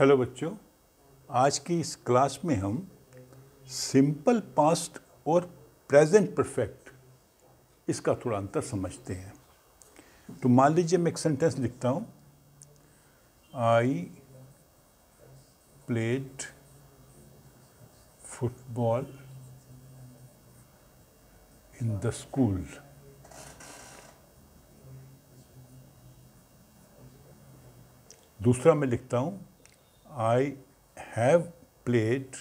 Hello बच्चों आज की इस क्लास में हम सिंपल पास्ट और प्रेजेंट परफेक्ट इसका थोड़ा अंतर समझते हैं तो मान लीजिए मैं एक सेंटेंस लिखता हूँ I played football in the school दूसरा मैं लिखता हूँ I have played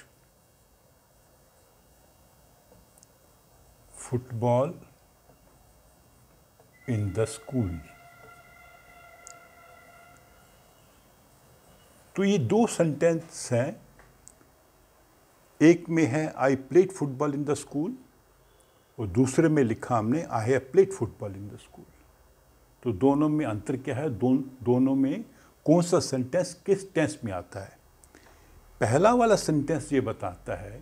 football in the school. तो ये दो सेंटेंस हैं एक में है I played football in the school और दूसरे में लिखा हमने I have played football in the school तो दोनों में अंतर क्या है दो, दोनों में कौन सा सेंटेंस किस टेंस में आता है पहला वाला सेंटेंस ये बताता है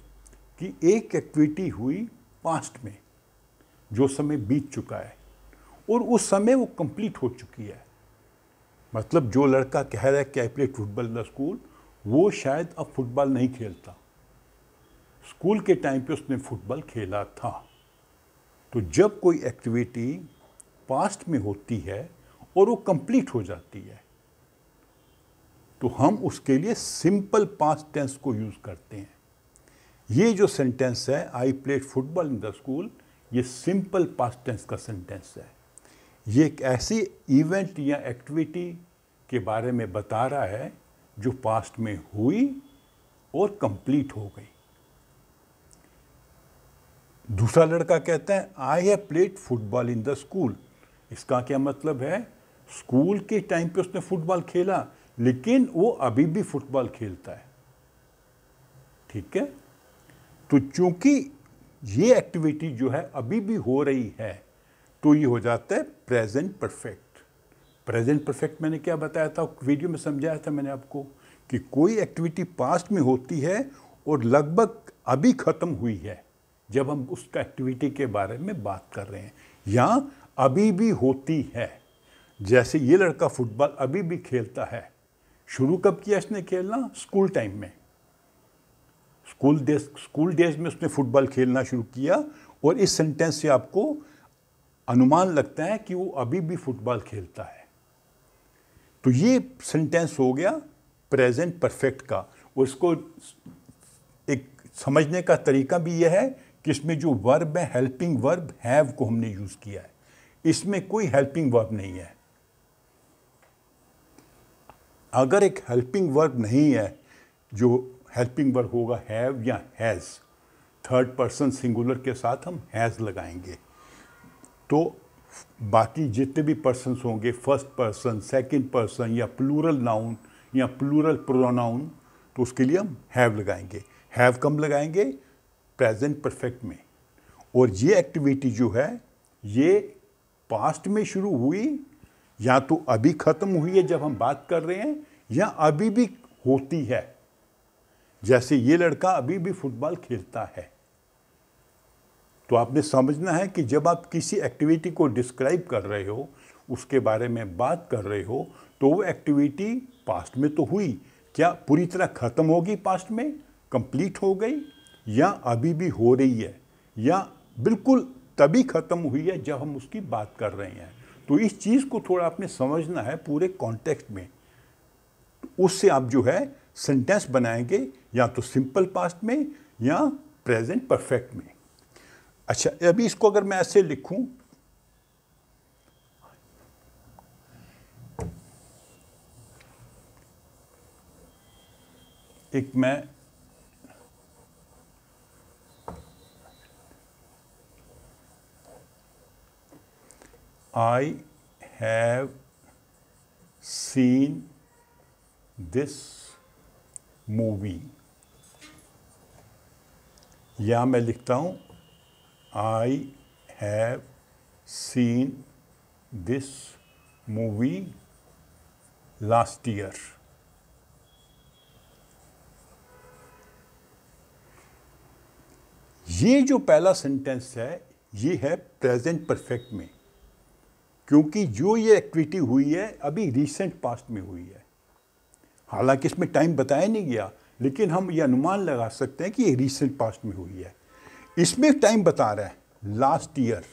कि एक एक्टिविटी हुई पास्ट में जो समय बीत चुका है और उस समय वो कंप्लीट हो चुकी है मतलब जो लड़का कह रहा है कि I play football the school वो शायद अब फुटबॉल नहीं खेलता स्कूल के टाइम पे उसने फुटबॉल खेला था तो जब कोई एक्टिविटी पास्ट में होती है और वो कंप्लीट हो जाती है तो हम उसके लिए सिंपल पास्ट टेंस को यूज़ करते हैं ये जो सेंटेंस है I played football in the school ये सिंपल पास्ट टेंस का सेंटेंस है ये एक ऐसी इवेंट या एक्टिविटी के बारे में बता रहा है जो पास्ट में हुई और कंप्लीट हो गई दूसरा लड़का कहता है I have played football in the school इसका क्या मतलब है स्कूल के टाइम पे उसने फुटबॉल खेला लेकिन वो अभी भी फुटबॉल खेलता है ठीक है तो चूंकि ये एक्टिविटी जो है अभी भी हो रही है तो ये हो जाता है प्रेजेंट परफेक्ट प्रेजेंट परफेक्ट मैंने क्या बताया था वीडियो में समझाया था मैंने आपको कि कोई एक्टिविटी पास्ट में होती है और लगभग अभी ख़त्म हुई है जब हम उसका एक्टिविटी के बारे में बात कर रहे हैं या अभी भी होती है जैसे ये लड़का फुटबॉल अभी भी खेलता है शुरू कब किया इसने खेलना स्कूल टाइम में स्कूल डेज स्कूल डेज में उसने फुटबॉल खेलना शुरू किया और इस सेंटेंस से आपको अनुमान लगता है कि वो अभी भी फुटबॉल खेलता है तो ये सेंटेंस हो गया प्रेजेंट परफेक्ट का उसको एक समझने का तरीका भी यह है कि इसमें जो वर्ब है हेल्पिंग वर्ब हैव को हमने यूज़ किया है इसमें कोई हेल्पिंग वर्ब नहीं है अगर एक हेल्पिंग वर्ब नहीं है जो हेल्पिंग वर्ब होगा हैव या हैज़ थर्ड पर्सन सिंगुलर के साथ हम हैज़ लगाएंगे तो बाकी जितने भी पर्सनस होंगे फर्स्ट पर्सन सेकंड पर्सन या प्लूरल नाउन या प्लूरल प्रोनाउन तो उसके लिए हम हैव लगाएंगे हैव कम लगाएंगे प्रेजेंट परफेक्ट में और ये एक्टिविटी जो है ये पास्ट में शुरू हुई या तो अभी ख़त्म हुई है जब हम बात कर रहे हैं या अभी भी होती है जैसे ये लड़का अभी भी फुटबॉल खेलता है तो आपने समझना है कि जब आप किसी एक्टिविटी को डिस्क्राइब कर रहे हो उसके बारे में बात कर रहे हो तो वो एक्टिविटी पास्ट में तो हुई क्या पूरी तरह ख़त्म होगी पास्ट में कंप्लीट हो गई या अभी भी हो रही है या बिल्कुल तभी ख़त्म हुई है जब हम उसकी बात कर रहे हैं तो इस चीज़ को थोड़ा आपने समझना है पूरे कॉन्टेक्स्ट में उससे आप जो है सेंटेंस बनाएंगे या तो सिंपल पास्ट में या प्रेजेंट परफेक्ट में अच्छा अभी इसको अगर मैं ऐसे लिखूं एक मैं I have seen this movie या मैं लिखता हूँ I have seen this movie last year ये जो पहला सेंटेंस है ये है प्रेजेंट परफेक्ट में क्योंकि जो ये एक्टिविटी हुई है अभी रिसेंट पास्ट में हुई है हालांकि इसमें टाइम बताया नहीं गया लेकिन हम ये अनुमान लगा सकते हैं कि ये रिसेंट पास्ट में हुई है इसमें टाइम बता रहा है लास्ट ईयर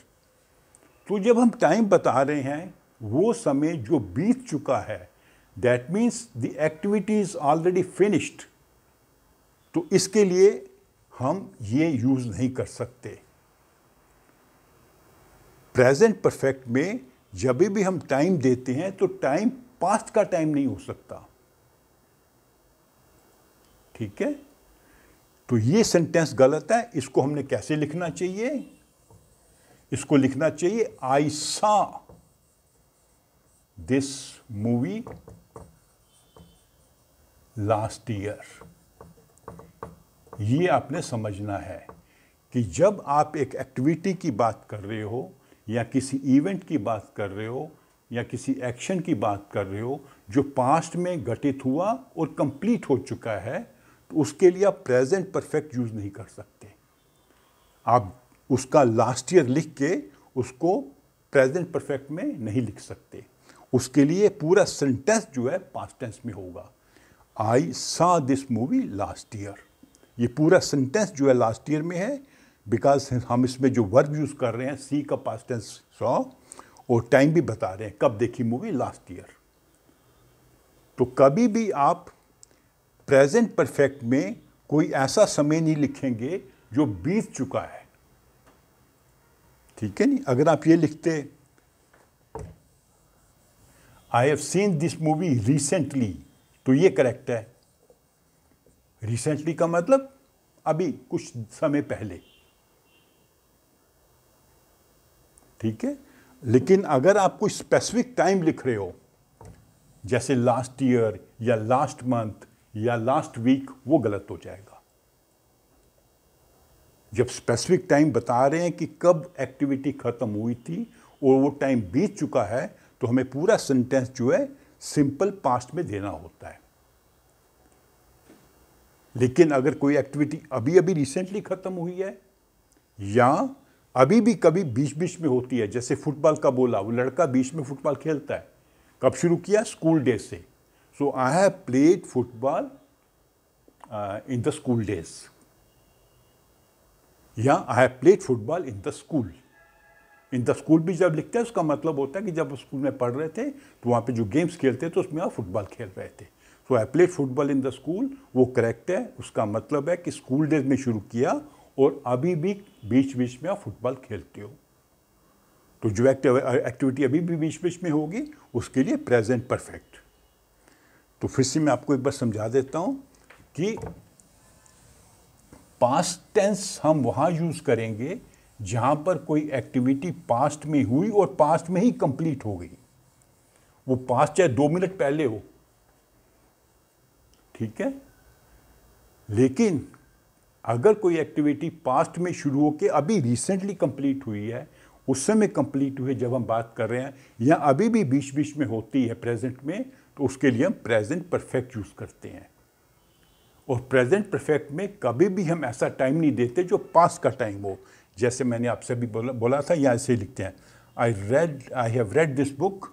तो जब हम टाइम बता रहे हैं वो समय जो बीत चुका है that means the activity is already finished तो इसके लिए हम ये यूज़ नहीं कर सकते प्रेजेंट परफेक्ट में जब भी हम टाइम देते हैं तो टाइम पास्ट का टाइम नहीं हो सकता ठीक है तो ये सेंटेंस गलत है इसको हमने कैसे लिखना चाहिए इसको लिखना चाहिए आई सा दिस मूवी लास्ट ईयर ये आपने समझना है कि जब आप एक एक्टिविटी की बात कर रहे हो या किसी इवेंट की बात कर रहे हो या किसी एक्शन की बात कर रहे हो जो पास्ट में घटित हुआ और कंप्लीट हो चुका है तो उसके लिए आप प्रेजेंट परफेक्ट यूज़ नहीं कर सकते आप उसका लास्ट ईयर लिख के उसको प्रेजेंट परफेक्ट में नहीं लिख सकते उसके लिए पूरा सेंटेंस जो है पास्ट टेंस में होगा आई सा दिस मूवी लास्ट ईयर ये पूरा सेंटेंस जो है लास्ट ईयर में है बिकॉज हम इसमें जो वर्ब यूज़ कर रहे हैं सी का पास्ट टेंस सॉ और टाइम भी बता रहे हैं कब देखी मूवी लास्ट ईयर तो कभी भी आप प्रेजेंट परफेक्ट में कोई ऐसा समय नहीं लिखेंगे जो बीत चुका है ठीक है नहीं अगर आप ये लिखते I have seen this movie recently तो ये करेक्ट है रिसेंटली का मतलब अभी कुछ समय पहले ठीक है लेकिन अगर आप कोई स्पेसिफिक टाइम लिख रहे हो जैसे लास्ट ईयर या लास्ट मंथ या लास्ट वीक वो गलत हो जाएगा जब स्पेसिफिक टाइम बता रहे हैं कि कब एक्टिविटी खत्म हुई थी और वो टाइम बीत चुका है तो हमें पूरा सेंटेंस जो है सिंपल पास्ट में देना होता है लेकिन अगर कोई एक्टिविटी अभी अभी रिसेंटली खत्म हुई है या अभी भी कभी बीच बीच में होती है जैसे फुटबॉल का बोला वो लड़का बीच में फुटबॉल खेलता है कब शुरू किया स्कूल डेज से so I have played football in the school days या I have played football in the school in the school भी जब लिखते हैं उसका मतलब होता है कि जब स्कूल में पढ़ रहे थे तो वहाँ पे जो गेम्स खेलते तो उसमें आप फुटबॉल खेल रहे थे so I played football in the school वो करेक्ट है उसका मतलब है कि स्कूल डेज में शुरू किया और अभी भी बीच बीच में आप फुटबॉल खेलते हो तो जो एक्टिविटी अभी भी बीच बीच में होगी उसके लिए प्रेजेंट परफेक्ट तो फिर से मैं आपको एक बार समझा देता हूँ कि पास्ट टेंस हम वहाँ यूज़ करेंगे जहाँ पर कोई एक्टिविटी पास्ट में हुई और पास्ट में ही कंप्लीट हो गई वो पास्ट चाहे दो मिनट पहले हो ठीक है लेकिन अगर कोई एक्टिविटी पास्ट में शुरू होकर अभी रिसेंटली कंप्लीट हुई है उस समय कंप्लीट हुए जब हम बात कर रहे हैं या अभी भी बीच बीच में होती है प्रेजेंट में तो उसके लिए हम प्रेजेंट परफेक्ट यूज़ करते हैं और प्रेजेंट परफेक्ट में कभी भी हम ऐसा टाइम नहीं देते जो पास्ट का टाइम हो जैसे मैंने आपसे भी बोला बोला था या ऐसे लिखते हैं I read I have read this book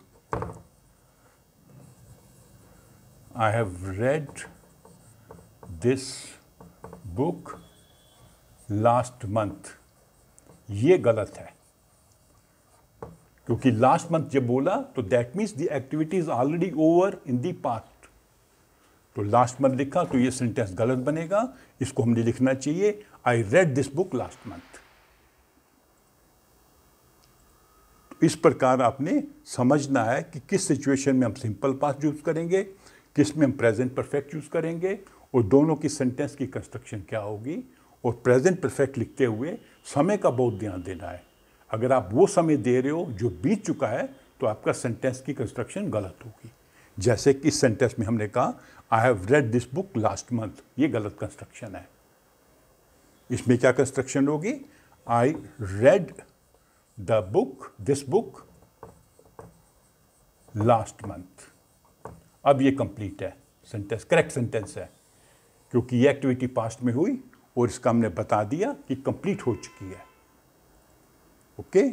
I have read this book last month ये गलत है क्योंकि लास्ट मंथ जब बोला तो that means the activity is already over in the past तो लास्ट मंथ लिखा तो ये सेंटेंस गलत बनेगा इसको हमने लिखना चाहिए I read this book last month इस प्रकार आपने समझना है कि किस सिचुएशन में हम सिंपल पास यूज़ करेंगे किस में हम प्रेजेंट परफेक्ट यूज़ करेंगे और दोनों की सेंटेंस की कंस्ट्रक्शन क्या होगी और प्रेजेंट परफेक्ट लिखते हुए समय का बहुत ध्यान देना है अगर आप वो समय दे रहे हो जो बीत चुका है तो आपका सेंटेंस की कंस्ट्रक्शन गलत होगी जैसे कि सेंटेंस में हमने कहा I have read this book last month ये गलत कंस्ट्रक्शन है इसमें क्या कंस्ट्रक्शन होगी I read the book this book last month अब ये कंप्लीट है सेंटेंस करेक्ट सेंटेंस है क्योंकि ये एक्टिविटी पास्ट में हुई और इसका हमने बता दिया कि कंप्लीट हो चुकी है ओके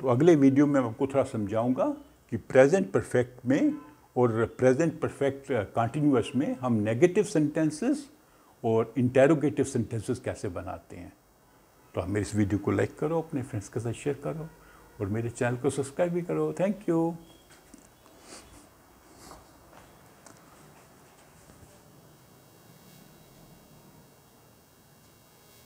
तो अगले वीडियो में आपको थोड़ा समझाऊंगा कि प्रेजेंट परफेक्ट में और प्रेजेंट परफेक्ट कंटिन्यूस में हम नेगेटिव सेंटेंसेस और इंटेरोगेटिव सेंटेंसेस कैसे बनाते हैं तो आप मेरे इस वीडियो को लाइक करो अपने फ्रेंड्स के साथ शेयर करो और मेरे चैनल को सब्सक्राइब भी करो थैंक यू